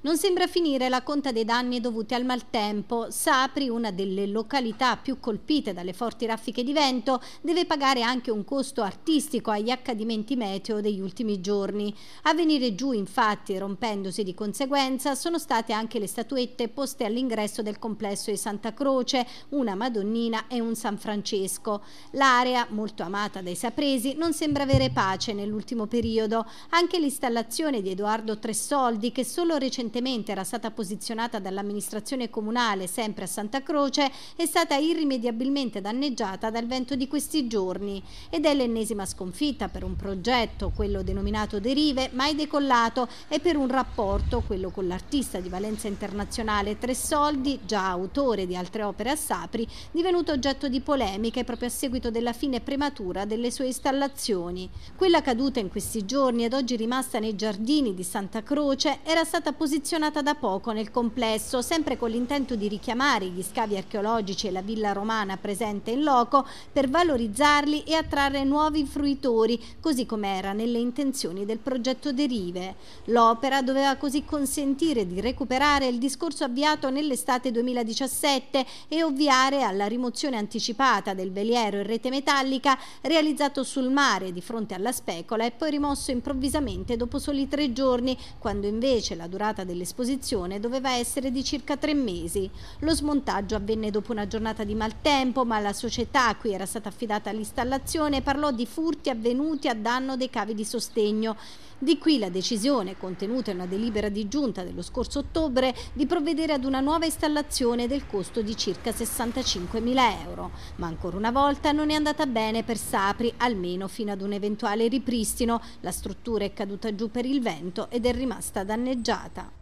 Non sembra finire la conta dei danni dovuti al maltempo. Sapri, una delle località più colpite dalle forti raffiche di vento, deve pagare anche un costo artistico agli accadimenti meteo degli ultimi giorni. A venire giù, infatti, rompendosi di conseguenza, sono state anche le statuette poste all'ingresso del complesso di Santa Croce, una Madonnina e un San Francesco. L'area, molto amata dai sapresi, non sembra avere pace nell'ultimo periodo. Anche l'installazione di Edoardo Tressoldi, che solo recentemente recentemente era stata posizionata dall'amministrazione comunale sempre a Santa Croce, è stata irrimediabilmente danneggiata dal vento di questi giorni ed è l'ennesima sconfitta per un progetto, quello denominato Derive, mai decollato e per un rapporto, quello con l'artista di valenza internazionale Tre Soldi, già autore di altre opere a Sapri, divenuto oggetto di polemiche proprio a seguito della fine prematura delle sue installazioni. Quella caduta in questi giorni ed oggi rimasta nei giardini di Santa Croce era stata posizionata posizionata da poco nel complesso, sempre con l'intento di richiamare gli scavi archeologici e la villa romana presente in loco per valorizzarli e attrarre nuovi fruitori, così come era nelle intenzioni del progetto Derive. L'opera doveva così consentire di recuperare il discorso avviato nell'estate 2017 e ovviare alla rimozione anticipata del veliero in rete metallica realizzato sul mare di fronte alla specola e poi rimosso improvvisamente dopo soli tre giorni, quando invece la durata dell'esposizione doveva essere di circa tre mesi. Lo smontaggio avvenne dopo una giornata di maltempo, ma la società a cui era stata affidata l'installazione parlò di furti avvenuti a danno dei cavi di sostegno. Di qui la decisione, contenuta in una delibera di giunta dello scorso ottobre, di provvedere ad una nuova installazione del costo di circa 65.000 euro. Ma ancora una volta non è andata bene per Sapri, almeno fino ad un eventuale ripristino. La struttura è caduta giù per il vento ed è rimasta danneggiata.